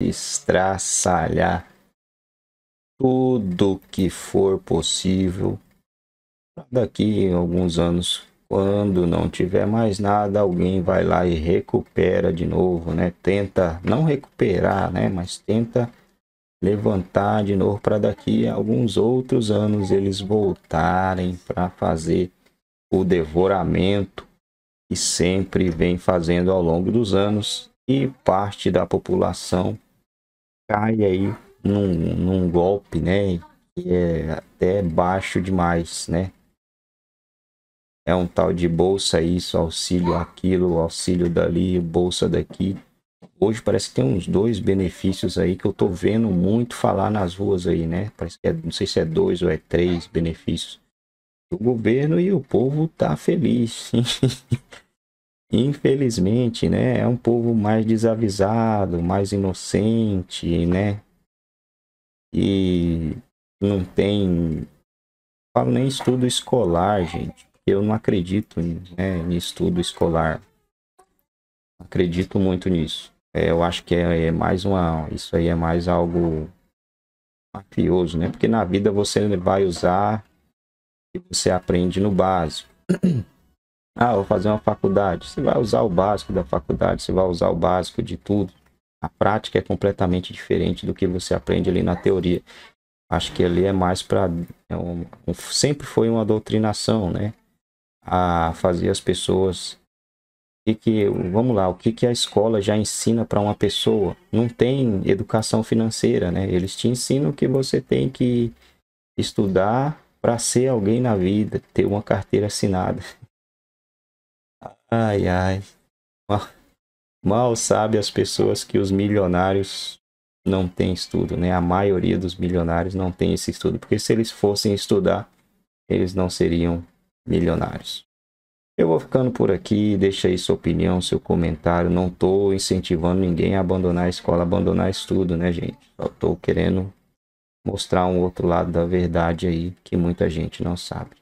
estraçalhar tudo que for possível. Daqui a alguns anos, quando não tiver mais nada, alguém vai lá e recupera de novo, né? Tenta não recuperar, né? Mas tenta levantar de novo para daqui a alguns outros anos eles voltarem para fazer o devoramento que sempre vem fazendo ao longo dos anos e parte da população cai aí num, num golpe, né? Que é até baixo demais, né? É um tal de bolsa isso, auxílio aquilo, auxílio dali, bolsa daqui. Hoje parece que tem uns dois benefícios aí que eu tô vendo muito falar nas ruas aí, né? Parece que é, não sei se é dois ou é três benefícios. O governo e o povo tá feliz. infelizmente, né, é um povo mais desavisado, mais inocente, né? E não tem falo nem estudo escolar, gente. Eu não acredito né, em estudo escolar. Acredito muito nisso. É, eu acho que é, é, mais uma. Isso aí é mais algo mafioso, né? Porque na vida você vai usar e você aprende no básico. Ah, vou fazer uma faculdade. Você vai usar o básico da faculdade, você vai usar o básico de tudo. A prática é completamente diferente do que você aprende ali na teoria. Acho que ali é mais para. É um, sempre foi uma doutrinação, né? A fazer as pessoas. E que, vamos lá, o que, que a escola já ensina para uma pessoa? Não tem educação financeira, né? Eles te ensinam que você tem que estudar para ser alguém na vida, ter uma carteira assinada. Ai, ai. Mal, mal sabe as pessoas que os milionários não têm estudo, né? A maioria dos milionários não tem esse estudo, porque se eles fossem estudar, eles não seriam milionários. Eu vou ficando por aqui, deixa aí sua opinião, seu comentário. Não estou incentivando ninguém a abandonar a escola, abandonar estudo, né, gente? Só estou querendo mostrar um outro lado da verdade aí que muita gente não sabe.